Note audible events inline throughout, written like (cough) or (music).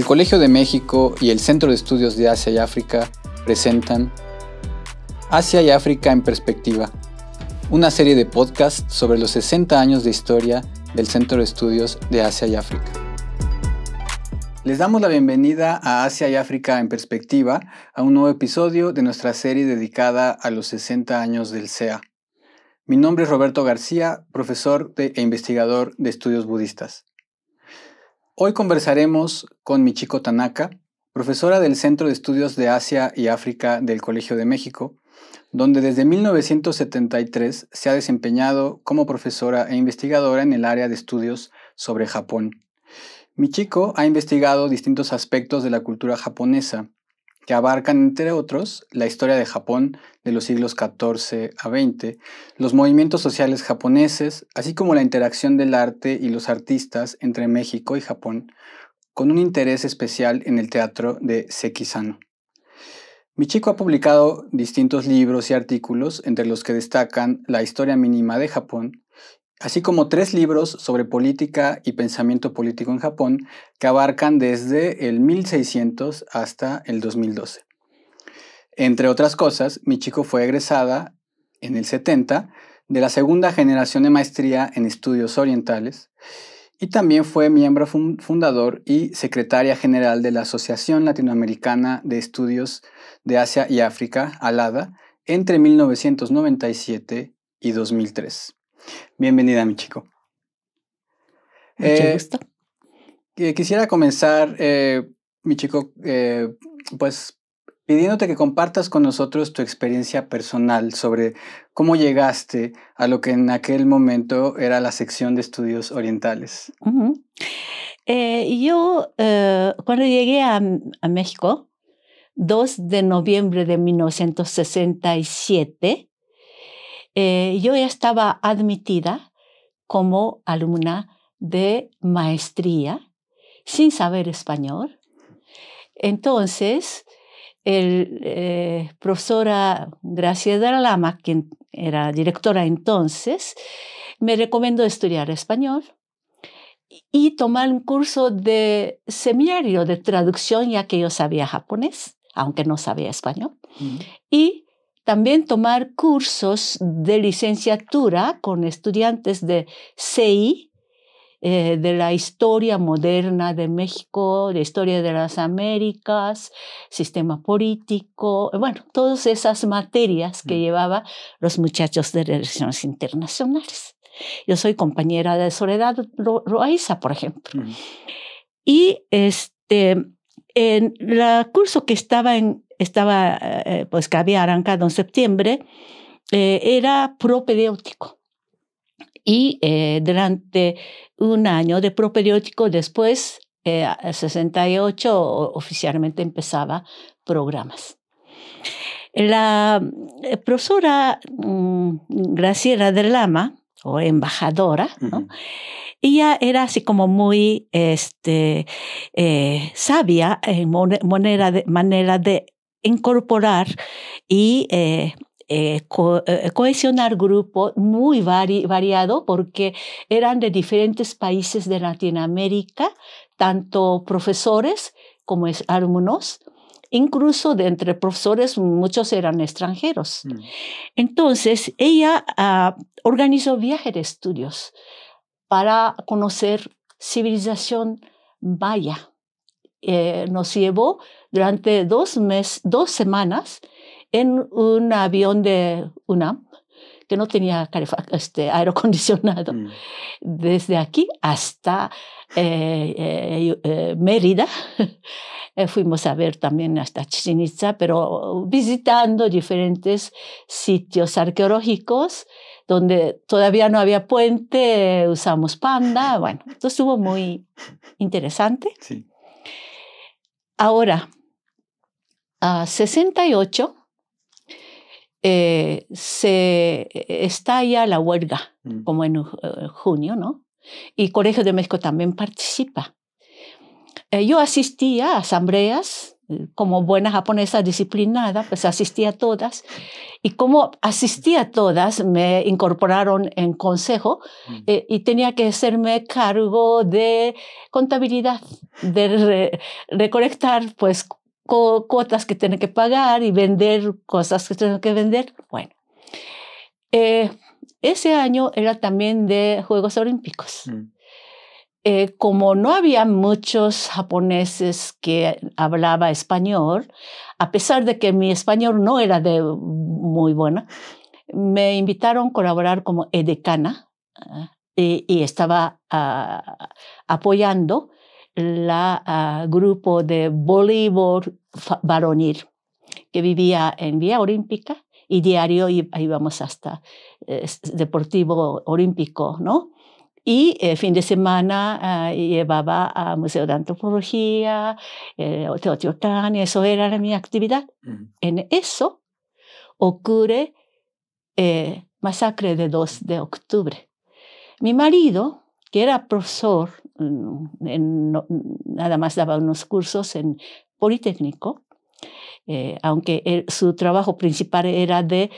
El Colegio de México y el Centro de Estudios de Asia y África presentan Asia y África en Perspectiva, una serie de podcasts sobre los 60 años de historia del Centro de Estudios de Asia y África. Les damos la bienvenida a Asia y África en Perspectiva, a un nuevo episodio de nuestra serie dedicada a los 60 años del SEA. Mi nombre es Roberto García, profesor e investigador de estudios budistas. Hoy conversaremos con Michiko Tanaka, profesora del Centro de Estudios de Asia y África del Colegio de México, donde desde 1973 se ha desempeñado como profesora e investigadora en el área de estudios sobre Japón. Michiko ha investigado distintos aspectos de la cultura japonesa, que abarcan, entre otros, la historia de Japón de los siglos XIV a XX, los movimientos sociales japoneses, así como la interacción del arte y los artistas entre México y Japón, con un interés especial en el teatro de mi chico ha publicado distintos libros y artículos, entre los que destacan La historia mínima de Japón, así como tres libros sobre política y pensamiento político en Japón que abarcan desde el 1600 hasta el 2012. Entre otras cosas, mi chico fue egresada en el 70 de la segunda generación de maestría en estudios orientales y también fue miembro fundador y secretaria general de la Asociación Latinoamericana de Estudios de Asia y África, ALADA, entre 1997 y 2003. Bienvenida, mi chico. Mucho eh, Quisiera comenzar, eh, mi chico, eh, pues pidiéndote que compartas con nosotros tu experiencia personal sobre cómo llegaste a lo que en aquel momento era la sección de estudios orientales. yo, cuando llegué a, a, México, 2 de noviembre de 1967, eh, yo ya estaba admitida como alumna de maestría sin saber español. Entonces, el eh, profesora Graciela Lama, quien era directora entonces, me recomendó estudiar español y tomar un curso de seminario de traducción, ya que yo sabía japonés, aunque no sabía español. Mm. Y también tomar cursos de licenciatura con estudiantes de CI, eh, de la historia moderna de México, de historia de las Américas, sistema político, bueno, todas esas materias que llevaban mm. llevaba los muchachos de relaciones internacionales. Yo soy compañera de Soledad Roaiza, por ejemplo. Mm. Y este, el curso que estaba, estaba eh, pues, que había arrancado en septiembre, eh, era propedéutico. Y eh, durante un año de propedéutico, después, en 68, oficialmente empezaba programas. La profesora mm, Graciela de Lama o embajadora, ¿no? Ella era así como muy este, eh, sabia en manera de, incorporar y eh, eh, cohesionar grupos muy variado porque eran de diferentes países de Latinoamérica, tanto profesores como alumnos. Incluso de entre profesores muchos eran extranjeros. Mm. Entonces, ella ah, organizó viajes de estudios para conocer civilización maya. Eh, nos llevó durante dos, dos semanas en un avión de UNAM que no tenía este, aerocondicionado. Mm. Desde aquí hasta eh, eh, eh, Mérida, fuimos a ver también hasta Chichen pero visitando diferentes sitios arqueológicos donde todavía no había puente, usamos panda, bueno, esto estuvo muy interesante. Ahora, a 68 eh, se eh, estalla la huelga, mm. como en eh, junio, ¿no? Y Colegio de México también participa. yo asistía a asambleas, como buena japonesa disciplinada, pues asistía a todas. Y como asistía a todas, me incorporaron en consejo mm. y tenía que hacerme cargo de contabilidad, de recolectar pues cuotas que tiene que pagar y vender cosas que tienen que vender. Bueno, eh, ese año era también de Juegos Olímpicos. Mm. Eh, como no había muchos japoneses que hablaba español, a pesar de que mi español no era de muy buena, me invitaron a colaborar como edecana ah, y, estaba ah, apoyando el ah, grupo de voleibol varonil que vivía en Vía Olímpica y diario íbamos hasta eh, Deportivo Olímpico, ¿no? Y eh, fin de semana eh, llevaba a Museo de Antropología, Teotihuacán, eso era mi actividad. En eso ocurre masacre de 2 de octubre. Mi marido, que era profesor, mm, nada más daba unos cursos en Politécnico, eh, aunque su trabajo principal era de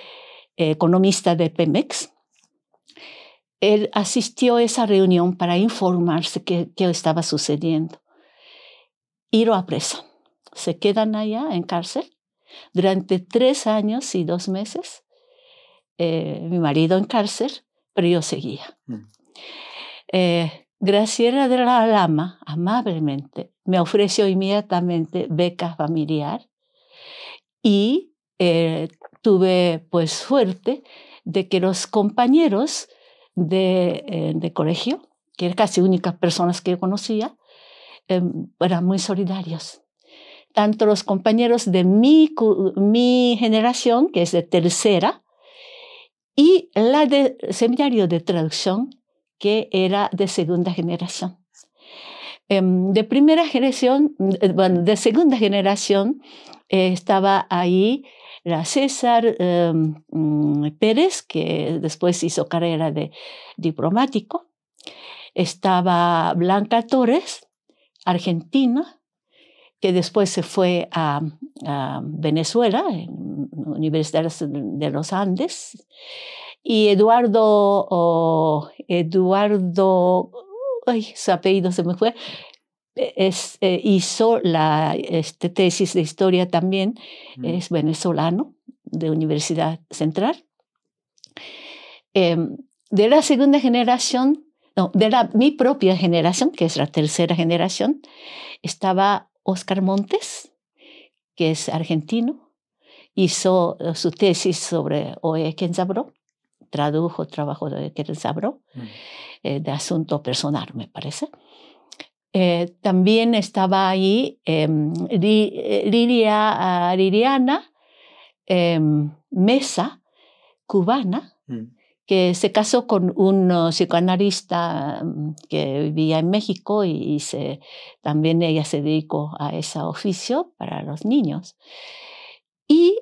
eh, economista de Pemex. Él asistió a esa reunión para informarse qué, qué estaba sucediendo. Y lo preso. Se quedan allá en cárcel durante tres años y dos meses. Eh, mi marido en cárcel, pero yo seguía. Mm. Graciela de la Lama, amablemente, me ofreció inmediatamente beca familiar y eh, tuve pues suerte de que los compañeros eh, de, colegio, que eran casi únicas personas que yo conocía, em, eran muy solidarios. Tanto los compañeros de mi, mi generación, que es de tercera, y la de seminario de traducción, que era de segunda generación. Em, de primera generación, eh, bueno, de segunda generación, eh, estaba ahí la César em, mm, Pérez, que después hizo carrera de diplomático. Estaba Blanca Torres, argentina, que después se fue a, Venezuela, en Universidad de los Andes, y Eduardo, Eduardo ay, su apellido se me fue, e, e, hizo la este, tesis de historia también, mm. es venezolano de Universidad Central. Em, de la segunda generación, no, de la, mi propia generación, que es la tercera generación, estaba Oscar Montes, que es argentino, hizo eh, su tesis sobre Oe sabro tradujo trabajo de él Sabro, mm. eh, de asunto personal, me parece. Eh, también estaba ahí em, eh, Liria, ah, Liriana em, Mesa, cubana, mm. que se casó con un psicoanalista mm, que vivía en México y, también ella se dedicó a ese oficio para los niños. Y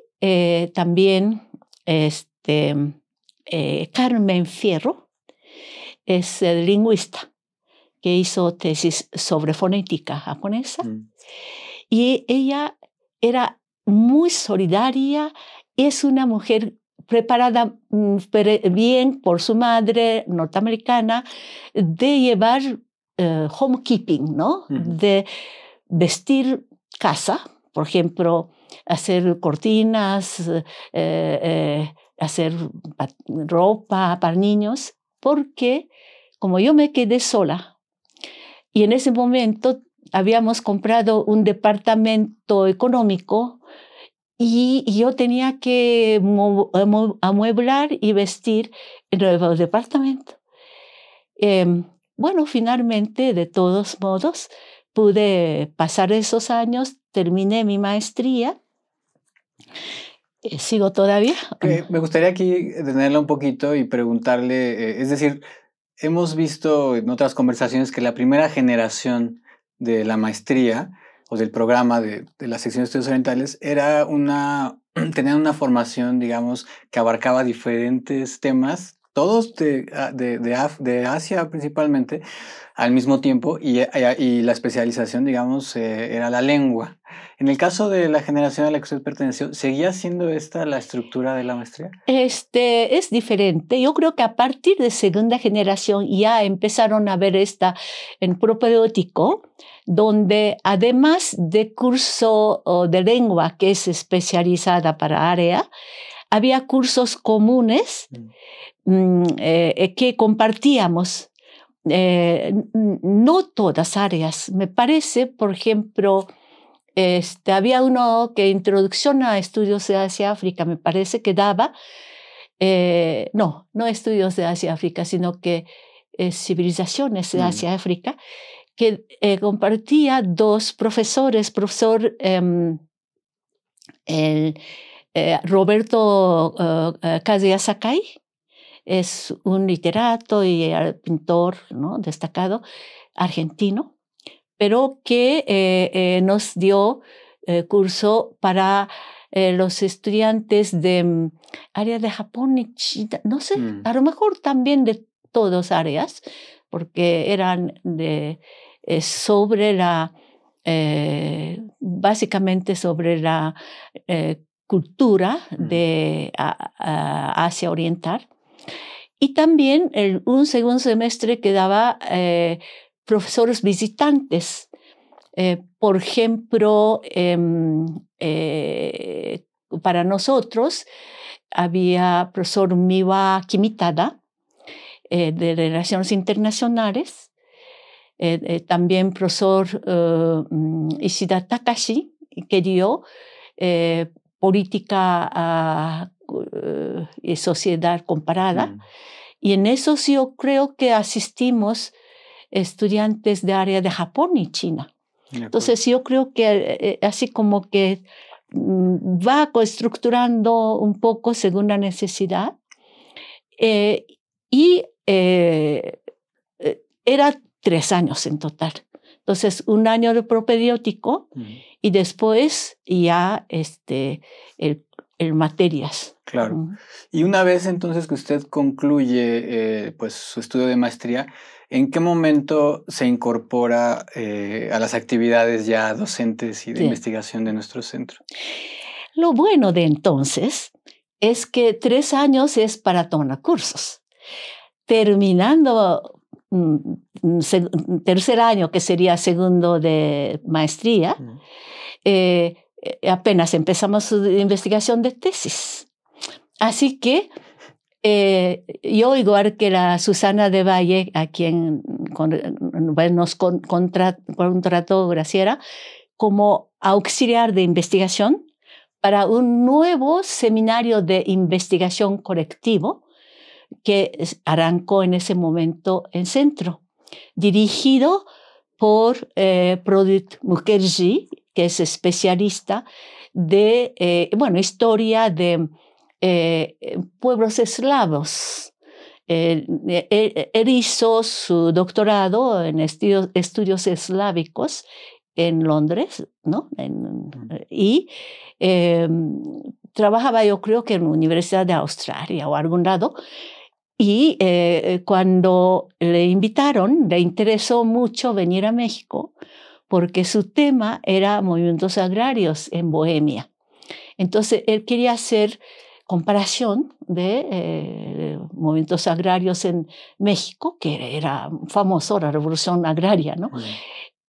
también este, eh, Carmen Fierro es eh, lingüista que hizo tesis sobre fonética japonesa mm. y ella era muy solidaria, es una mujer preparada mm, bien por su madre norteamericana de llevar eh, homekeeping, ¿no? De vestir casa, por ejemplo, hacer cortinas, hacer ropa para niños, porque como yo me quedé sola y en ese momento habíamos comprado un departamento económico y, yo tenía que amueblar y vestir el nuevo departamento. Em, bueno, finalmente, de todos modos, pude pasar esos años, terminé mi maestría eh, ¿Sigo todavía? me gustaría aquí detenerla un poquito y preguntarle, eh, es decir, hemos visto en otras conversaciones que la primera generación de la maestría o del programa de, la sección de estudios orientales era una, (clears throat) tenían una formación, digamos, que abarcaba diferentes temas, todos de, ah, Asia principalmente, al mismo tiempo, y, eh, ah, la especialización, digamos, era la lengua. En el caso de la generación a la que usted perteneció, ¿seguía siendo esta la estructura de la maestría? Este, es diferente. Yo creo que a partir de segunda generación ya empezaron a ver esta en propedéutico, donde además de curso de lengua que es especializada para área, había cursos comunes mm. Mm, eh, que compartíamos. Eh, no todas áreas. Me parece, por ejemplo, este, había uno que Introducción a Estudios de Asia África, me parece que daba, eh, no, no Estudios de Asia África, sino que eh, Civilizaciones de mm. Asia África, que eh, compartía dos profesores, profesor em, Roberto Kazuya es un literato y pintor destacado argentino, pero que eh, eh, nos dio eh, curso para los estudiantes de mm, área de Japón y China, no sé, mm. a lo mejor también de todas áreas, porque eran sobre la, básicamente sobre la cultura mm. de Asia Oriental. Y también un segundo semestre quedaba... daba profesores visitantes. Eh, por ejemplo, em, eh, para nosotros había profesor Miwa Kimitada eh, de Relaciones Internacionales, también profesor mm, Ishida Takashi, que dio política y sociedad comparada. Mm. Y en eso yo creo que asistimos estudiantes de área de Japón y China. Entonces yo creo que eh, eh, así como que mm, va estructurando un poco según la necesidad. Eh, y era tres años en total. Entonces, un año de propediótico y después ya este, el, materias. Claro. Y una vez entonces que usted concluye pues, su estudio de maestría, ¿En qué momento se incorpora eh, a las actividades ya docentes y de investigación de nuestro centro? Lo bueno de entonces es que tres años es para tomar cursos. Terminando un mm, mm, mm, tercer año, que sería segundo de maestría, eh, eh, apenas empezamos su investigación de tesis. Así que eh, yo, igual que la Susana de Valle, a quien nos contrató Graciera, como auxiliar de investigación para un nuevo seminario de investigación colectivo que arrancó en ese momento en centro, dirigido por eh, Prodit Mukherjee, que es especialista de, eh, bueno, historia de eh, eh, pueblos eslavos. él hizo eh, e, e, su doctorado en estudios, estudios eslávicos en Londres, ¿no? y em, trabajaba yo creo que en la Universidad de Australia o algún lado. Y cuando le invitaron, le interesó mucho venir a México porque su tema era movimientos agrarios en Bohemia. Entonces, él quería hacer comparación de eh, movimientos agrarios en México, que era famoso la revolución agraria, ¿no?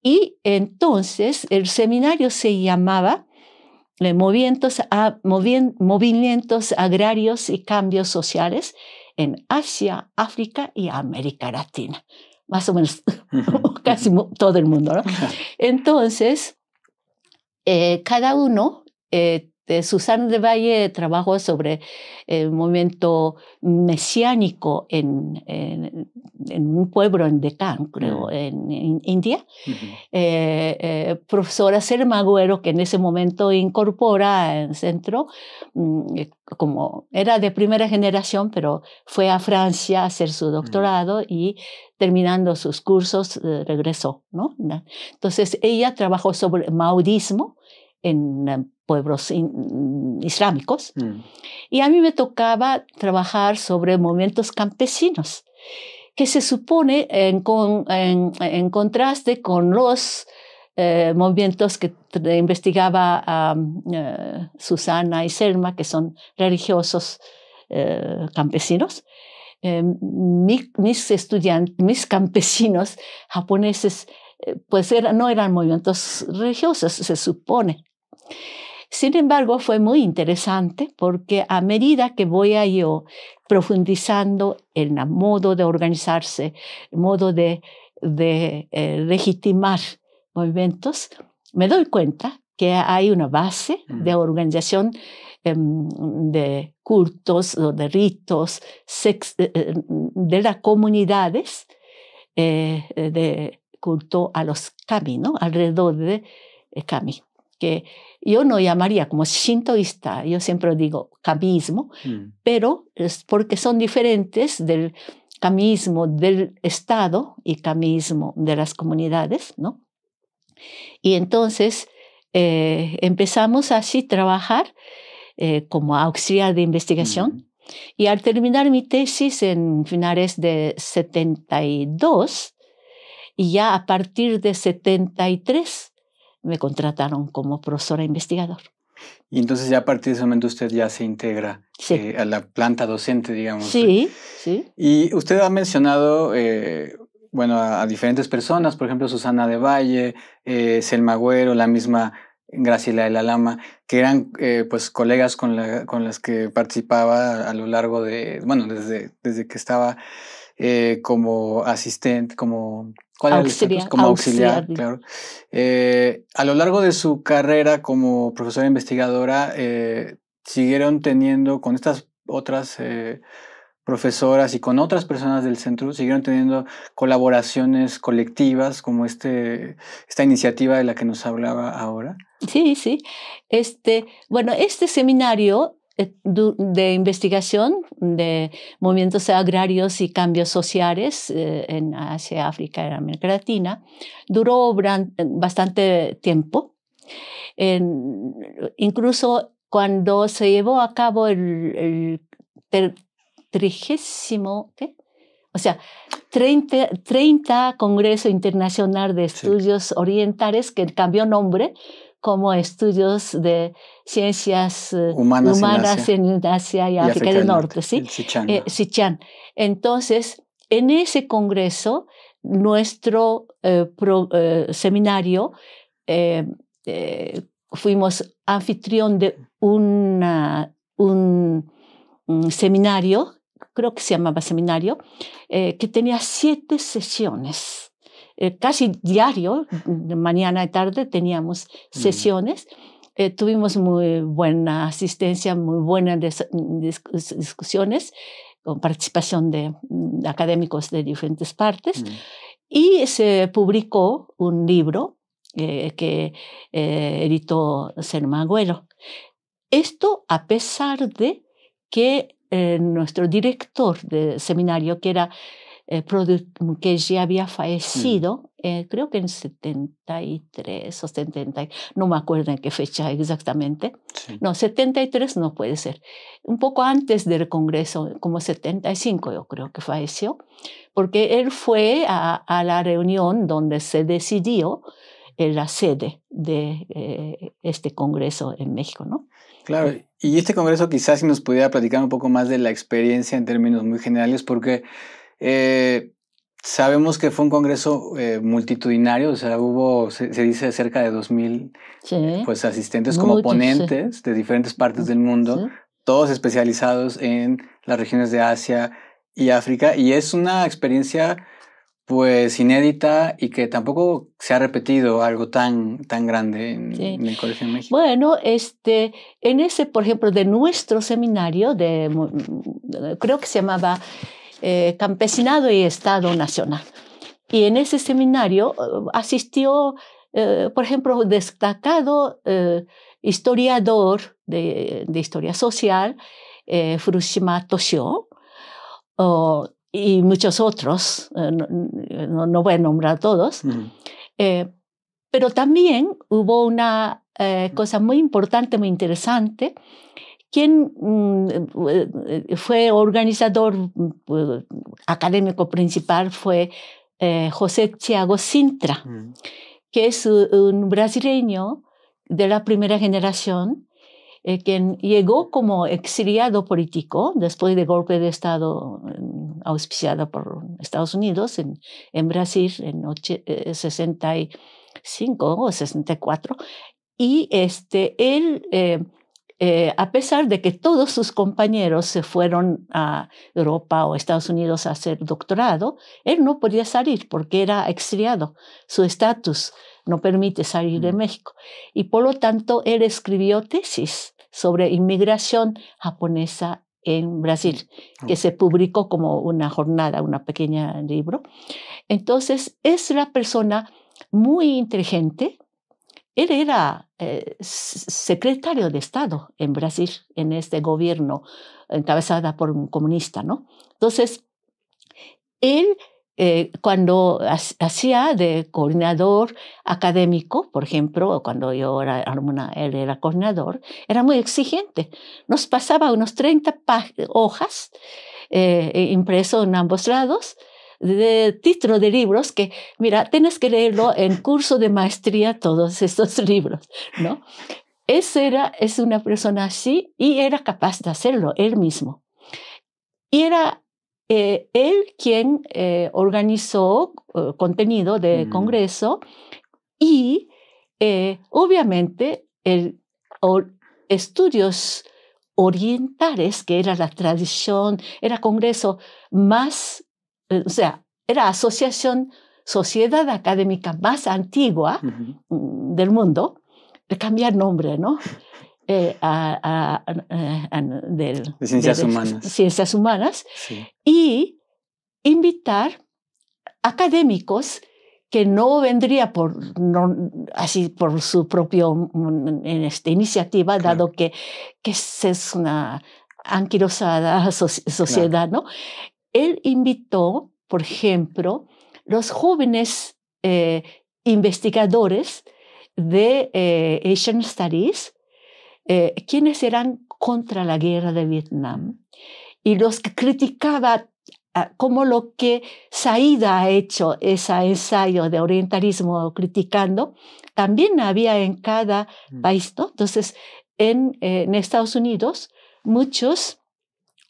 Y entonces el seminario se llamaba eh, movimientos, a, agrarios y cambios sociales en Asia, África y América Latina. Más o menos (laughs) casi todo el mundo, ¿no? Entonces, eh, cada uno de Susana de Valle trabajó sobre el movimiento mesiánico en, en, un pueblo en Deccan, creo, mm. en, India. Eh, eh, profesora Selma que en ese momento incorpora en centro, mm, eh, como era de primera generación, pero fue a Francia a hacer su mm. doctorado y terminando sus cursos regresó. ¿no? Entonces ella trabajó sobre maudismo en pueblos islámicos. Mm. Y a mí me tocaba trabajar sobre movimientos campesinos, que se supone en, contraste con los eh, movimientos que investigaba eh, Susana y Selma, que son religiosos eh, campesinos. Em, mis estudiantes, mis campesinos japoneses, pues era, no eran movimientos religiosos, se supone. Sin embargo, fue muy interesante porque a medida que voy a yo profundizando en el modo de organizarse, el modo de, eh, legitimar movimientos, me doy cuenta que hay una base mm. de organización em, de cultos de ritos eh, eh, de las comunidades de culto a los caminos, alrededor de caminos que yo no llamaría como shintoísta, yo siempre digo camismo mm. pero es porque son diferentes del camismo del Estado y camismo de las comunidades, ¿no? Y entonces eh, empezamos así trabajar eh, como auxiliar de investigación. Mm. Y al terminar mi tesis en finales de 72, y ya a partir de 73, me contrataron como profesora investigador. Y entonces ya a partir de ese momento usted ya se integra sí. Eh, a la planta docente, digamos. Sí, sí. Y usted ha mencionado, eh, bueno, a, diferentes personas, por ejemplo, Susana de Valle, eh, Selma Güero, la misma Graciela de la Lama, que eran pues colegas con, con, las que participaba a lo largo de, bueno, desde, desde que estaba como asistente, como como auxiliar, claro. Eh, a lo largo de su carrera como profesora investigadora, eh, siguieron teniendo con estas otras eh, profesoras y con otras personas del centro, siguieron teniendo colaboraciones colectivas como este, esta iniciativa de la que nos hablaba ahora. Sí, sí. Este, bueno, este seminario eh, de investigación de movimientos agrarios y cambios sociales eh, en Asia, África y América Latina duró eh, bastante tiempo. incluso cuando se llevó a cabo el, trigésimo, o sea, 30, Congreso Internacional de Estudios Orientales, que cambió nombre, como estudios de ciencias eh, humanas, en, Asia. y, África, del Norte, ¿sí? Eh, Entonces, en ese congreso, nuestro eh, seminario, fuimos anfitrión de un, seminario, creo que se llamaba seminario, que tenía siete sesiones eh, casi diario, mañana y tarde teníamos sesiones. Eh, tuvimos muy buena asistencia, muy buenas discusiones con participación de, mm, académicos de diferentes partes. Mm. Y se publicó un libro eh, que editó serma Agüero. Esto a pesar de que nuestro director de seminario, que era eh, que ya había mm. fallecido, eh, creo que en 73 o 70, no me acuerdo en qué fecha exactamente. No, 73 no puede ser. Un poco antes del Congreso, como 75 yo creo que falleció, porque él fue a, la reunión donde se decidió la sede de eh, este Congreso en México, ¿no? Claro, y este Congreso quizás si nos pudiera platicar un poco más de la experiencia en términos muy generales, porque eh, sabemos que fue un congreso eh, multitudinario, o sea, hubo, se, dice, cerca de 2.000 mil eh, pues, asistentes como ponentes de diferentes partes del mundo, todos especializados en las regiones de Asia y África, y es una experiencia pues inédita y que tampoco se ha repetido algo tan, tan grande en, en, el Colegio de México. Bueno, este, en ese, por ejemplo, de nuestro seminario, de, mm, mm, creo que se llamaba eh, campesinado y Estado Nacional. Y en ese seminario eh, asistió, eh, por ejemplo, destacado historiador de, historia social, Furushima Toshio, y muchos otros, no, voy a nombrar a todos. pero también hubo una cosa muy importante, muy interesante, quien mm, eh, eh, eh, fue organizador mm, académico principal fue José Thiago Sintra, mm. que es un brasileño de la primera generación, quien llegó como exiliado político después del golpe de Estado auspiciado por Estados Unidos en, Brasil en 65 o 64. Y este, él eh, a pesar de que todos sus compañeros se fueron a Europa o Estados Unidos a hacer doctorado, él no podía salir porque era exiliado. Su estatus no permite salir de México. Y por lo tanto, él escribió tesis sobre inmigración japonesa en Brasil, mm, que se publicó como una jornada, una pequeña libro. Entonces, es la persona muy inteligente, él era eh, secretario de Estado en Brasil, en este gobierno encabezada por un comunista, ¿no? Entonces, él eh, cuando hacía de coordinador académico, por ejemplo, cuando yo era él era coordinador, era muy exigente. Nos pasaba unos 30 hojas eh, impresas en ambos lados de título de libros que, mira, tienes que leerlo en curso de maestría todos estos (laughs) libros, ¿no? Ese era, es una persona así y era capaz de hacerlo él mismo. Y era eh, él quien eh, organizó eh, contenido de mm. congreso y obviamente el, estudios orientales, que era la tradición, era congreso más eh, o sea, era asociación, sociedad académica más antigua mm, del mundo, cambiar nombre, ¿no? Eh, eh, de ciencias humanas. Y invitar académicos que no vendría por así por su propia mm, iniciativa, dado que, que es una anquilosada sociedad, ¿no? Él invitó, por ejemplo, los jóvenes eh, investigadores de eh, Asian Studies, eh, quienes eran contra la guerra de Vietnam y los que criticaba ah, como lo que Saida ha hecho, ese ensayo de orientalismo criticando, también había en cada mm. país. ¿no? Entonces, en Estados Unidos, muchos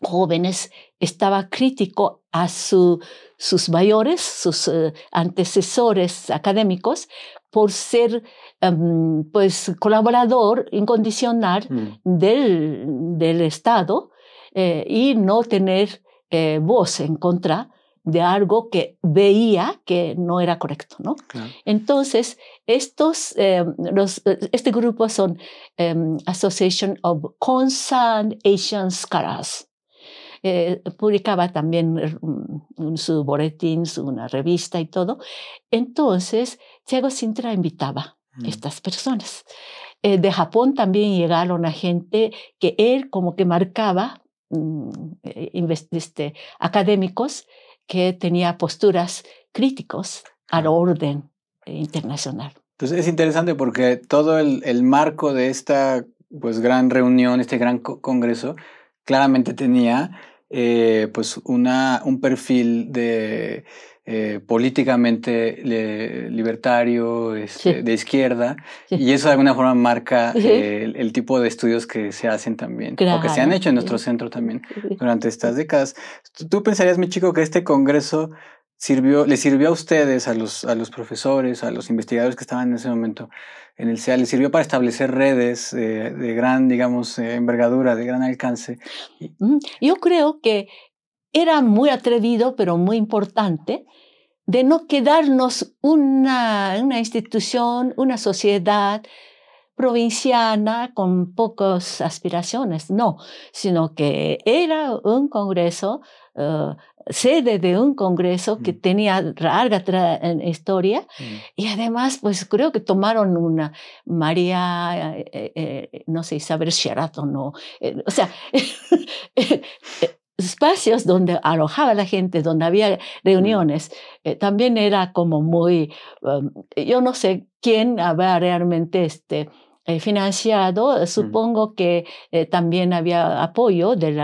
jóvenes estaba crítico a sus mayores, sus eh, antecesores académicos, por ser em, pues, colaborador incondicional mm. del, Estado eh, y no tener eh, voz en contra de algo que veía que no era correcto, ¿no? Entonces, estos, em, los, este grupo son em, Association of Concerned Asian Scholars. Eh, publicaba también eh, su boletín, su, una revista y todo. Entonces, Thiago Sintra invitaba a mm. estas personas. Eh, de Japón también llegaron a gente que él como que marcaba mm, este, académicos que tenía posturas críticos al orden internacional. Entonces es interesante porque todo el, marco de esta pues, gran reunión, este gran congreso, claramente tenía eh, pues una, un perfil de eh, políticamente eh, libertario, este, de izquierda, y eso de alguna forma marca el, tipo de estudios que se hacen también, o que se han hecho en nuestro centro también durante estas décadas. ¿Tú pensarías, mi chico, que este Congreso sirvió, sirvió a ustedes, a los, a los profesores, a los investigadores que estaban en ese momento en el CEA, ¿le sirvió para establecer redes eh, de gran, digamos, eh, envergadura, de gran alcance. Yo creo que era muy atrevido, pero muy importante, de no quedarnos una, una institución, una sociedad provinciana con pocas aspiraciones, no, sino que era un congreso eh, sede de un congreso que mm. tenía larga historia mm. y además pues creo que tomaron una María, eh, eh, eh, no sé, Isabel Sheraton o, o sea, (laughs) espacios donde alojaba la gente, donde había reuniones, mm. también era como muy, um, yo no sé quién había realmente este, eh, financiado, eh, mm. supongo que eh, también había apoyo del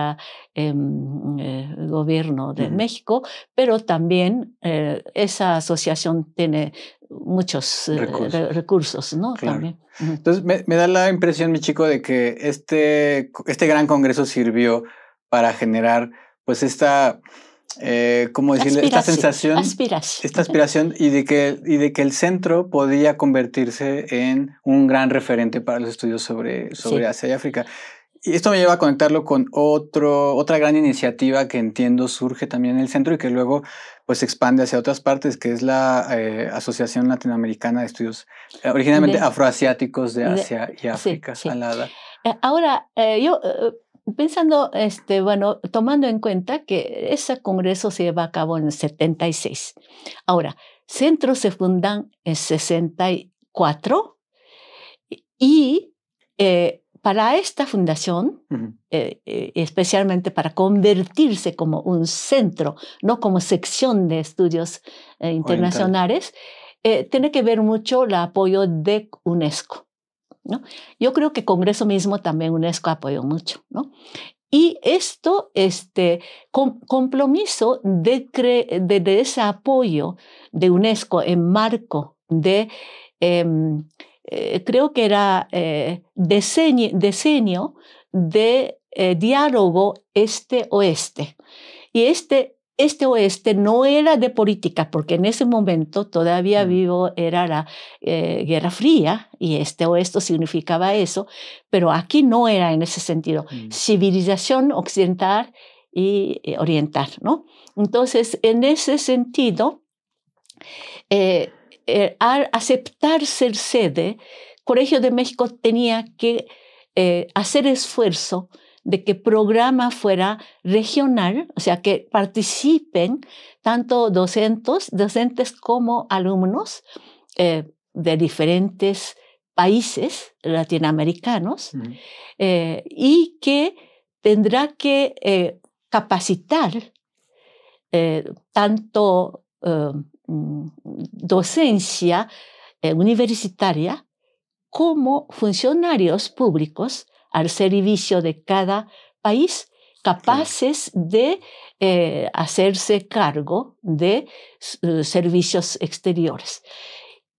em, gobierno de México, pero también esa asociación tiene muchos recursos. ¿no? Entonces, me, me, da la impresión, mi chico, de que este, este gran congreso sirvió para generar pues esta eh, como ¿cómo decirle? Esta sensación. Esta aspiración y de, que, y de que el centro podía convertirse en un gran referente para los estudios sobre, sobre Asia y África. Y esto me lleva a conectarlo con otro, otra gran iniciativa que entiendo surge también en el centro y que luego pues expande hacia otras partes, que es la eh, Asociación Latinoamericana de Estudios, eh, originalmente afroasiáticos de Asia y África, sí, Ahora, yo pensando, este, bueno, tomando en cuenta que ese congreso se lleva a cabo en el 76. Ahora, centros se fundan en 64 y eh, para esta fundación, eh, eh, especialmente para convertirse como un centro, no como sección de estudios internacionales, tiene que ver mucho el apoyo de UNESCO. Yo creo que Congreso mismo también UNESCO apoyó mucho, ¿no? Y esto, este compromiso de, ese apoyo de UNESCO en marco de, em, eh, creo que era eh, diseño, diseño, de eh, diálogo este-oeste. Y este este oeste no era de política, porque en ese momento todavía mm. vivo era la eh, Guerra Fría y este oeste significaba eso, pero aquí no era en ese sentido. Mm. Civilización occidental y eh, oriental, ¿no? Entonces, en ese sentido, eh, al aceptar ser sede, Colegio de México tenía que hacer esfuerzo de que programa fuera regional, o sea, que participen tanto docentes, como alumnos eh, de diferentes países latinoamericanos eh, y que tendrá que eh, capacitar tanto mm, docencia universitaria como funcionarios públicos al servicio de cada país, capaces de eh, hacerse cargo de eh, servicios exteriores.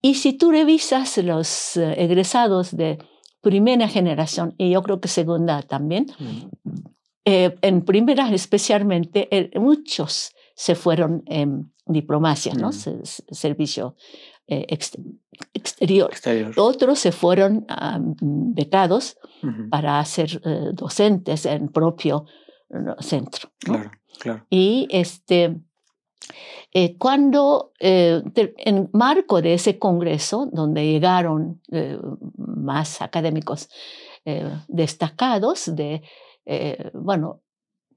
Y si tú revisas los eh, egresados de primera generación, y yo creo que segunda también, en primera especialmente, muchos se fueron en diplomacia, ¿no? servicio eh, exterior. Otros se fueron becados para ser eh, docentes en propio centro. Y este, eh, cuando, en marco de ese congreso, donde llegaron más académicos destacados de, bueno,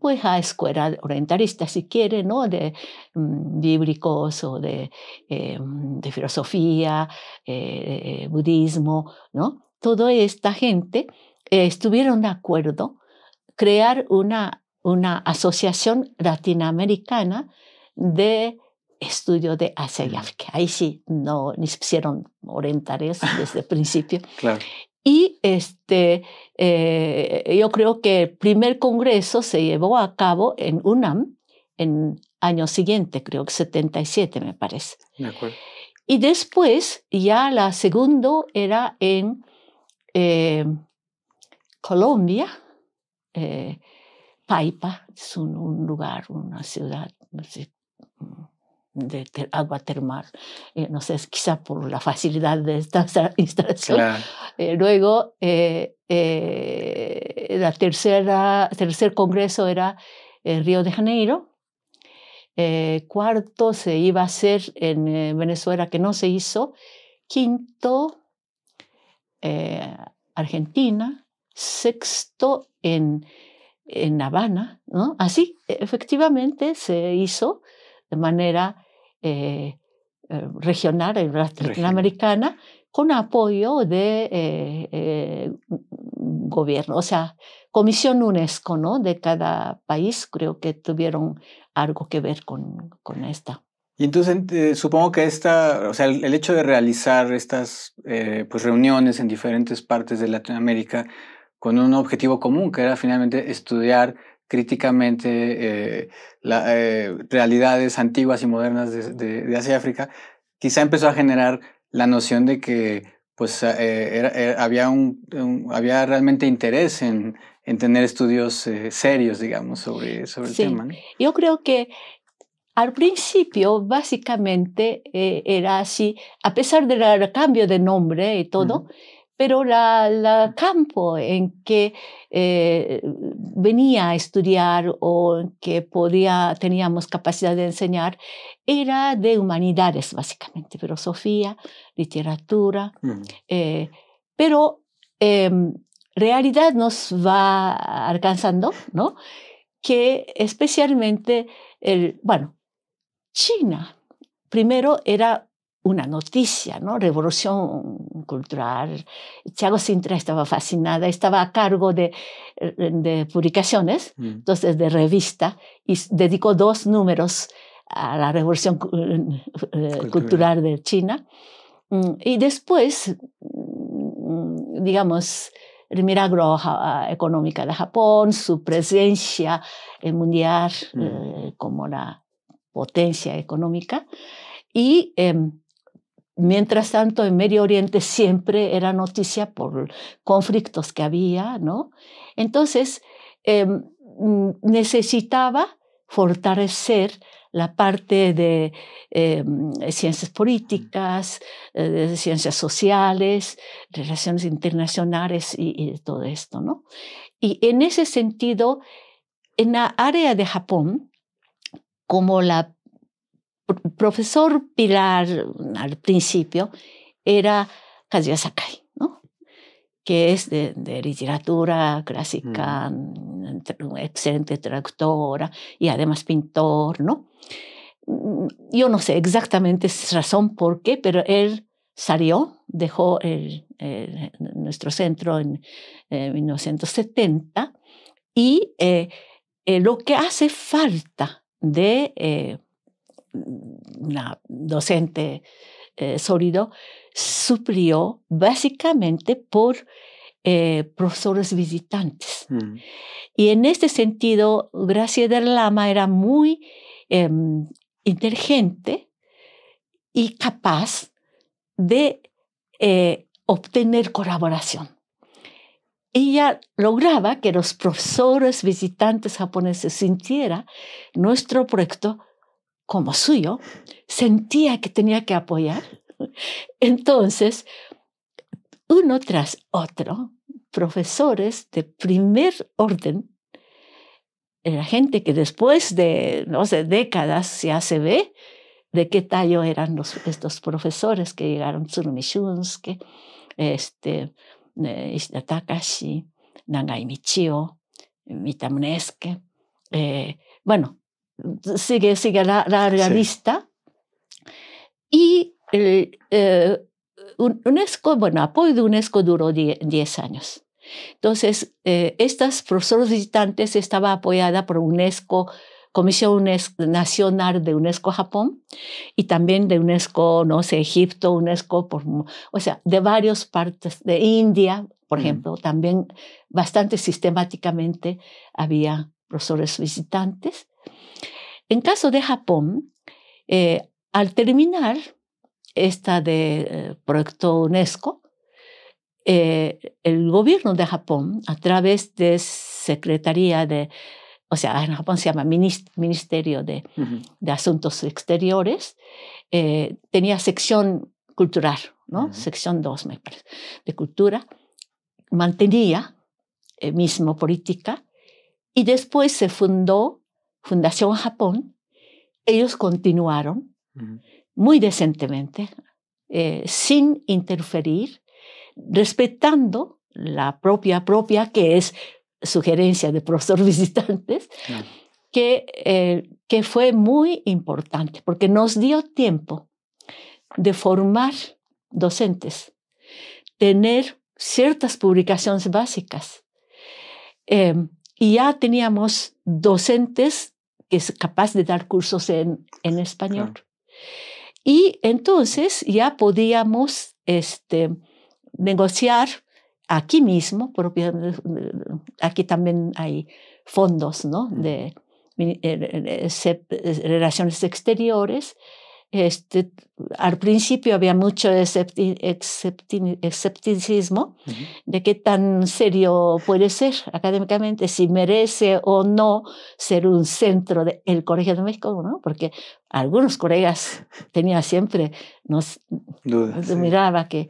pues a escuela orientalista si quiere, ¿no? De mm, bíblicos o de, em, de filosofía, eh, eh, eh, budismo, ¿no? Toda esta gente estuvieron de acuerdo crear una, una asociación latinoamericana de estudio de mm. Asia que Ahí sí, no, ni se hicieron orientales desde el principio. Claro este, eh, yo creo que el primer congreso se llevó a cabo en UNAM en año siguiente, creo que 77 me parece. Y después ya la segunda era en eh, Colombia, eh, Paipa, es un, lugar, una ciudad, mm, de agua termal, eh, no sé, quizá por la facilidad de esta (laughs) instalación. Eh, luego, el eh, la tercera, tercer congreso era en Río de Janeiro. cuarto se iba a hacer en Venezuela, que no se hizo. Quinto, Argentina. Sexto, en, en Habana. ¿no? Así, efectivamente, se hizo de manera eh, eh, regional eh, regional, latinoamericana, con apoyo de gobierno, o sea, Comisión UNESCO, ¿no? De cada país creo que tuvieron algo que ver con, con esta. Y entonces supongo que esta, o sea, el, hecho de realizar estas pues reuniones en diferentes partes de Latinoamérica con un objetivo común, que era finalmente estudiar críticamente eh, eh, realidades antiguas y modernas de, Asia y África, quizá empezó a generar la noción de que pues, eh, había, un, había realmente interés en, tener estudios serios, digamos, sobre, sobre el tema. Yo creo que al principio, básicamente, era así, a pesar del cambio de nombre y todo, pero el campo en que eh, venía a estudiar o que podía, teníamos capacidad de enseñar era de humanidades, básicamente, filosofía, literatura, mm. eh, pero eh, realidad nos va alcanzando, ¿no? Que especialmente, el, bueno, China primero era una noticia, ¿no? Revolución cultural. Thiago Sintra estaba fascinada, estaba a cargo de, eh, publicaciones, mm. entonces de revista, y dedicó dos números a la revolución eh, eh, cultural, de China. Mm, y después, mm, digamos, el milagro económico de Japón, su presencia mundial como la potencia económica. Y em, Mientras tanto, en Medio Oriente siempre era noticia por conflictos que había, ¿no? Entonces, em, mm, necesitaba fortalecer la parte de em, ciencias políticas, eh, de ciencias sociales, relaciones internacionales y, y, todo esto, ¿no? Y en ese sentido, en la área de Japón, como la profesor Pilar mm, al principio era Kazuya Sakai, ¿no? que es de, literatura clásica, mm. Mm, excelente traductora y además pintor, ¿no? Yo no sé exactamente razón por qué, pero él salió, dejó nuestro centro en, 1970 y eh, eh, lo que hace falta de eh, una docente sólida eh, sólido, suplió básicamente por eh, profesores visitantes. Mm. Y en este sentido, Gracia del Lama era muy em, inteligente y capaz de eh, obtener colaboración. Ella lograba que los profesores visitantes japoneses sintieran nuestro proyecto como suyo, sentía que tenía que apoyar. Entonces, uno tras otro, profesores de primer orden, la gente que después de, no sé, décadas ya se ve de qué tallo eran los, estos profesores que llegaron, Tsurumi Shunsuke, este, eh, Takashi, Nagai Michio, Mitamunesuke, eh, bueno, sigue, sigue la, larga Y el, eh, UNESCO, bueno, apoyo de UNESCO duró 10 años. Entonces, eh, estas profesoras visitantes estaba apoyada por UNESCO, Comisión Nacional de UNESCO Japón y también de UNESCO, no sé, Egipto, UNESCO, por, o sea, de varias partes, de India, por ejemplo, también bastante sistemáticamente había profesores visitantes. En caso de Japón, eh, al terminar esta de eh, proyecto UNESCO, eh, el gobierno de Japón, a través de Secretaría de, o sea, en Japón se llama Ministerio de, Asuntos Exteriores, tenía sección cultural, ¿no? Sección 2, de cultura, mantenía mismo política y después se fundó Fundación Japón, ellos continuaron muy decentemente, eh, sin interferir, respetando la propia propia, que es sugerencia de profesor (laughs) visitantes, que, eh, que fue muy importante, porque nos dio tiempo de formar docentes, tener ciertas publicaciones básicas. Eh, y ya teníamos docentes que es capaz de dar cursos en, español. Y entonces ya podíamos este, negociar aquí mismo, aquí también hay fondos mm. de eh, eh, eh, relaciones exteriores, este, al principio había mucho escepticismo de qué tan serio puede ser académicamente, si merece o no ser un centro del Colegio de México, ¿no? porque algunos colegas tenían siempre, nos, miraba que...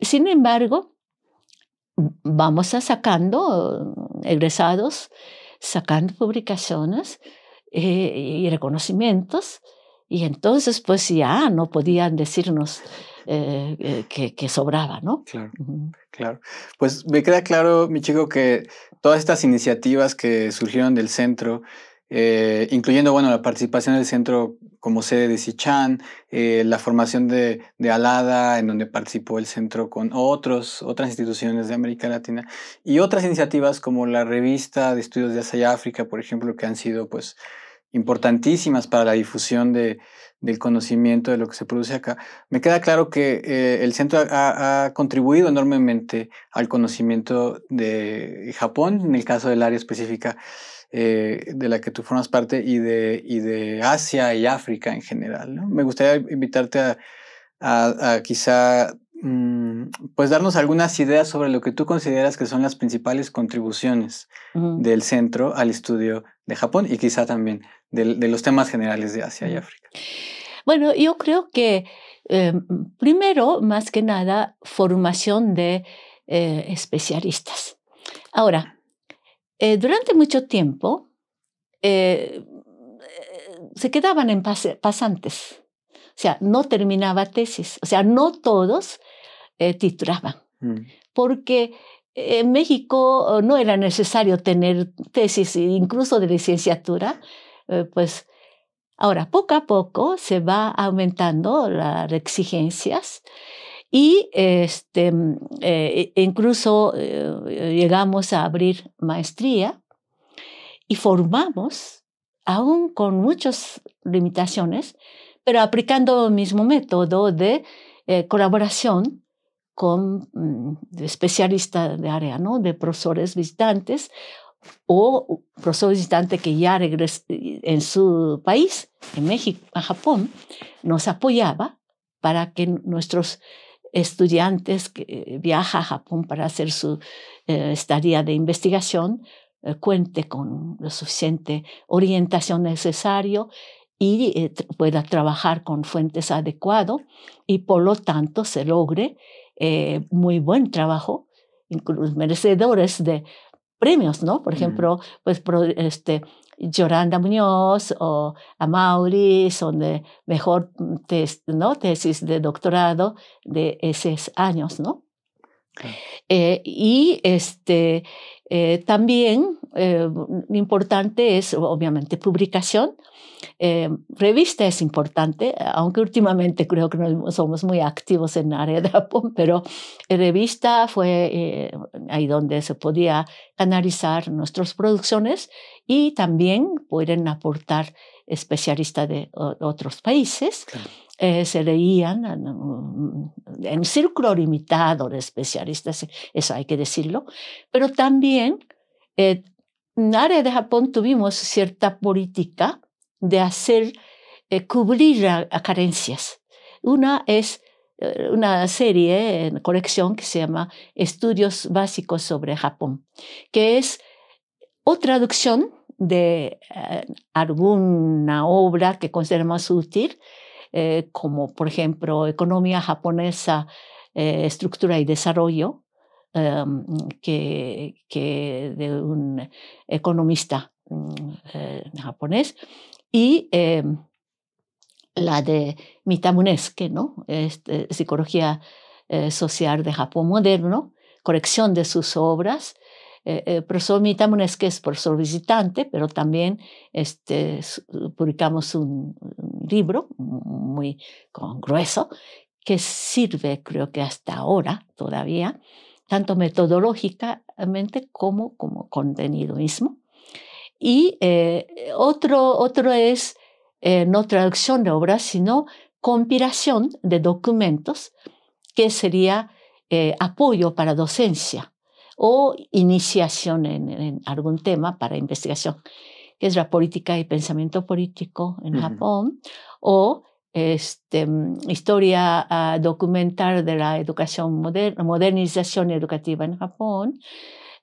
Sin embargo, vamos a sacando egresados, sacando publicaciones eh, y reconocimientos y entonces, pues ya ah, no podían decirnos eh, eh, que, sobraba, ¿no? Claro, claro. Pues me queda claro, mi chico, que todas estas iniciativas que surgieron del centro, eh, incluyendo, bueno, la participación del centro como sede de Sichán, la formación de, Alada, en donde participó el centro con otros, otras instituciones de América Latina, y otras iniciativas como la revista de estudios de Asia y África, por ejemplo, que han sido, pues, importantísimas para la difusión del conocimiento de lo que se produce acá. Me queda claro que eh, el centro ha, contribuido enormemente al conocimiento de Japón, en el caso del área específica eh, de la que tú formas parte, y de, Asia y África en general. Me gustaría invitarte a, quizá mm, pues darnos algunas ideas sobre lo que tú consideras que son las principales contribuciones del centro al estudio de Japón y quizá también de, los temas generales de Asia y África? Bueno, yo creo que eh, primero, más que nada, formación de eh, especialistas. Ahora, eh, durante mucho tiempo se quedaban en pasantes, o sea, no terminaba tesis, o sea, no todos titulaban, mm. porque en México no era necesario tener tesis, incluso de licenciatura, eh, pues ahora poco a poco se va aumentando las exigencias y este, mm, eh, e, incluso eh, llegamos a abrir maestría y formamos, aún con muchas limitaciones, pero aplicando el mismo método de colaboración con mm, especialistas de área, ¿no? De profesores visitantes o profesor visitante que ya regresó en su país, en México, a Japón, nos apoyaba para que nuestros estudiantes que eh, viajan a Japón para hacer su eh, estadía de investigación eh, cuente con la suficiente orientación necesario y pueda trabajar con fuentes adecuadas y por lo tanto se logre eh, muy buen trabajo, incluso merecedores de premios, ¿no? Por mm. ejemplo, pues este, Yolanda Muñoz o Amaury son de mejor ¿no? tesis de doctorado de esos años, ¿no? Eh, y este, eh, también importante es, obviamente, publicación eh, revista es importante, aunque últimamente (laughs) creo que no somos muy activos en el área de Japón, pero eh, revista fue eh, ahí donde se podía canalizar nuestras producciones y también pueden aportar especialistas de otros países. Eh, se leían ah, mm, en, un círculo limitado de especialistas, eso hay que decirlo, pero también en el área de Japón tuvimos cierta política de hacer, eh, cubrir carencias. Una es eh, una serie, en colección que se llama Estudios Básicos sobre Japón, que es o traducción de eh, alguna obra que consideramos útil, como por ejemplo Economía japonesa, Estructura y Desarrollo, em, que, que, de un economista mm, japonés, y em, la de Mitamuneske, ¿no? Este, psicología eh, social de Japón moderno, colección de sus obras. Eh, eh, el profesor Mitamuneske es profesor visitante, pero también este, publicamos un, libro muy grueso que sirve, creo que hasta ahora todavía, tanto metodológicamente como como contenido mismo. Y eh, eh, otro, otro es eh, no traducción de obras, sino compilación de documentos, que sería eh, apoyo para docencia o iniciación en, en, algún tema para investigación, que es la política y pensamiento político en Japón, o este, mm, historia ah, documental de la educación, modernización educativa en Japón,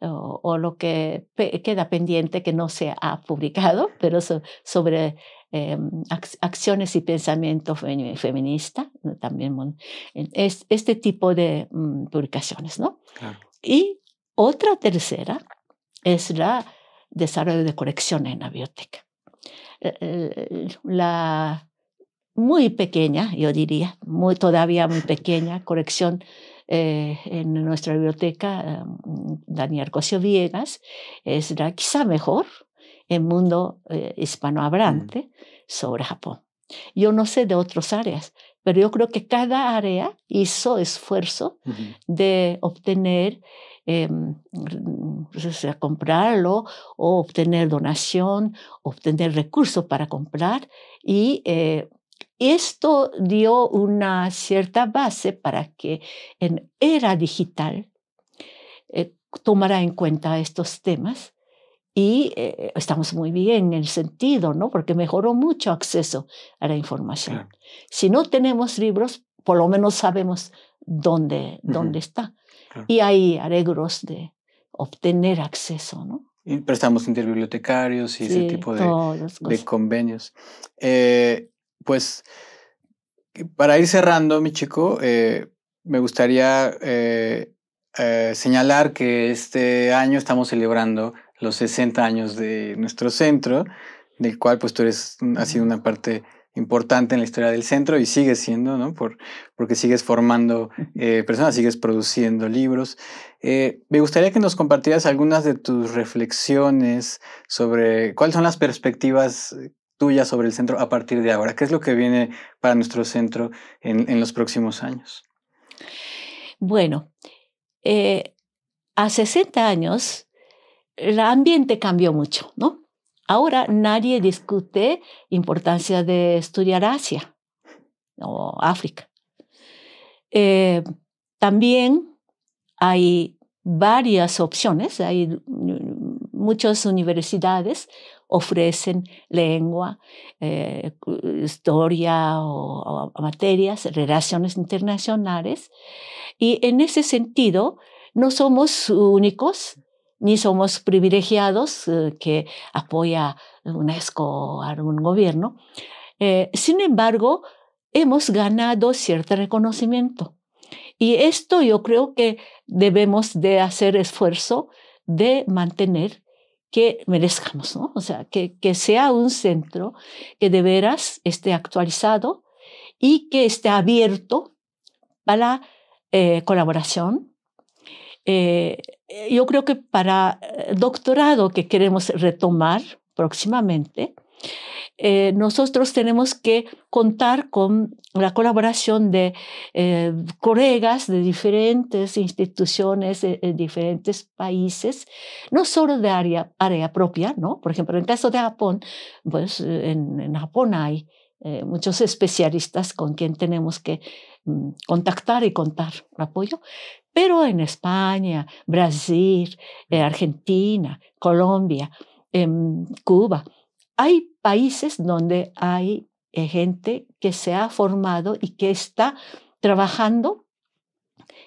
o, lo que queda pendiente que no se ha publicado, pero sobre em, acciones y pensamiento feminista, también es, este tipo de mm, publicaciones. ¿no? Y otra tercera es la desarrollo de colecciones en la biblioteca. Eh, eh, la muy pequeña, yo diría, muy, todavía muy pequeña colección eh, en nuestra biblioteca, em, Daniel Cosio Viegas, será quizá mejor en mundo eh, mm. hispanohablante sobre Japón. Yo no sé de otras áreas, pero yo creo que cada área hizo esfuerzo de obtener, em, mm, pues, comprarlo o obtener donación, obtener recursos para comprar y eh, y Esto dio una cierta base para que en era digital eh, tomara en cuenta estos temas y eh, estamos muy bien en el sentido, ¿no? Porque mejoró mucho acceso a la información. Si no tenemos libros, por lo menos sabemos dónde, dónde está. Y hay arreglos de obtener acceso, ¿no? Y prestamos interbibliotecarios y ese tipo de, convenios. Eh, pues, eh, para ir cerrando, mi chico, eh, me gustaría eh, señalar que este año estamos celebrando los 60 años de nuestro centro, del cual pues tú eres, mm, has sido una parte importante en la historia del centro y sigues siendo, ¿no? Por, porque sigues formando personas, sigues produciendo libros. me gustaría que nos compartieras algunas de tus reflexiones sobre cuáles son las perspectivas sobre el centro a partir de ahora? ¿Qué es lo que viene para nuestro centro en, los próximos años? Bueno, eh, a 60 años el ambiente cambió mucho, ¿no? Ahora nadie discute importancia de estudiar Asia o África. Eh, también hay varias opciones, hay muchas universidades ofrecen lengua, eh, historia o, materias, relaciones internacionales. Y en ese sentido, no somos únicos ni somos privilegiados eh, que apoya UNESCO o algún gobierno. Eh, sin embargo, hemos ganado cierto reconocimiento. Y esto yo creo que debemos de hacer esfuerzo de mantener que merezcamos, ¿no? O sea, que, sea un centro que de veras esté actualizado y que esté abierto para eh, colaboración. Eh, yo creo que para eh, doctorado que queremos retomar próximamente, eh, nosotros tenemos que contar con la colaboración de eh, colegas de diferentes instituciones, eh, en diferentes países, no solo de área, propia, ¿no? Por ejemplo, en el caso de Japón, pues en, Japón hay muchos especialistas con quien tenemos que mm, contactar y contar apoyo, pero en España, Brasil, Argentina, Colombia, em, Cuba, hay países donde hay eh, gente que se ha formado y que está trabajando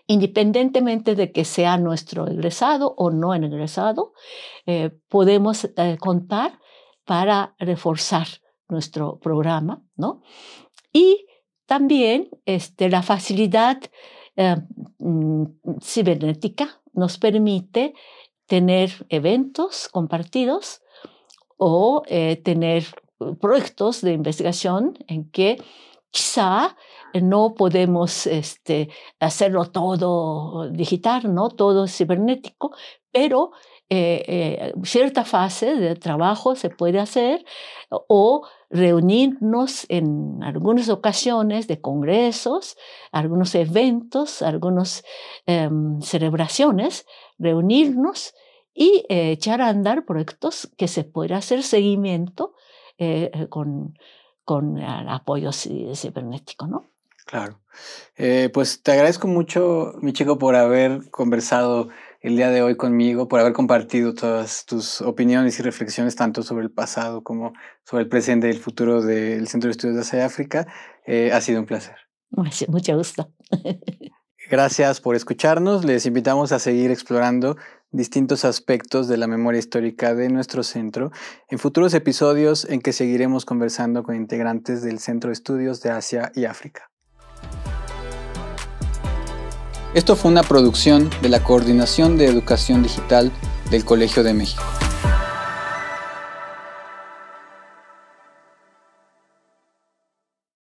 independientemente de que sea nuestro egresado o no egresado, eh, podemos eh, contar para reforzar nuestro programa, ¿no? Y también este, la facilidad mm, cibernética nos permite tener eventos compartidos o eh, tener eh, proyectos de investigación en que quizá eh, no podemos este, hacerlo todo digital, ¿no? todo cibernético, pero cierta fase de trabajo se puede hacer o reunirnos en algunas ocasiones de congresos, algunos eventos, algunas em, celebraciones, reunirnos y eh, echar a andar proyectos que se pueda hacer seguimiento eh, eh con, con ah, apoyo cibernético, ¿no? Claro. Eh, pues te agradezco mucho, mi chico, por haber conversado el día de hoy conmigo, por haber compartido todas tus opiniones y reflexiones, tanto sobre el pasado como sobre el presente y el futuro del Centro de Estudios de Asia y África. ha sido un placer. Mucho gusto. Gracias por escucharnos. Les invitamos a seguir explorando distintos aspectos de la memoria histórica de nuestro centro en futuros episodios en que seguiremos conversando con integrantes del Centro de Estudios de Asia y África. Esto fue una producción de la Coordinación de Educación Digital del Colegio de México.